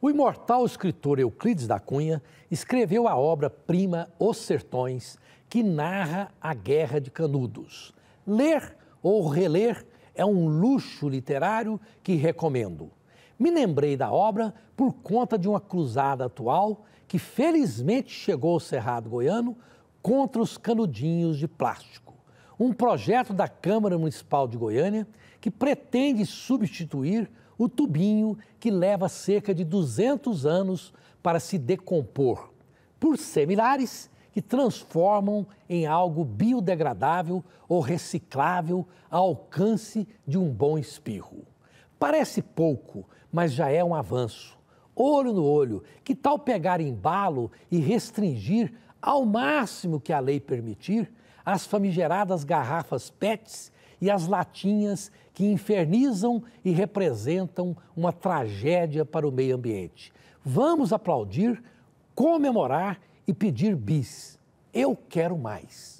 O imortal escritor Euclides da Cunha escreveu a obra-prima Os Sertões, que narra a Guerra de Canudos. Ler ou reler é um luxo literário que recomendo. Me lembrei da obra por conta de uma cruzada atual que felizmente chegou ao Cerrado Goiano contra os canudinhos de plástico. Um projeto da Câmara Municipal de Goiânia que pretende substituir o tubinho que leva cerca de 200 anos para se decompor, por semilares que transformam em algo biodegradável ou reciclável ao alcance de um bom espirro. Parece pouco, mas já é um avanço. Olho no olho, que tal pegar embalo e restringir ao máximo que a lei permitir as famigeradas garrafas PETs e as latinhas que infernizam e representam uma tragédia para o meio ambiente. Vamos aplaudir, comemorar e pedir bis. Eu quero mais.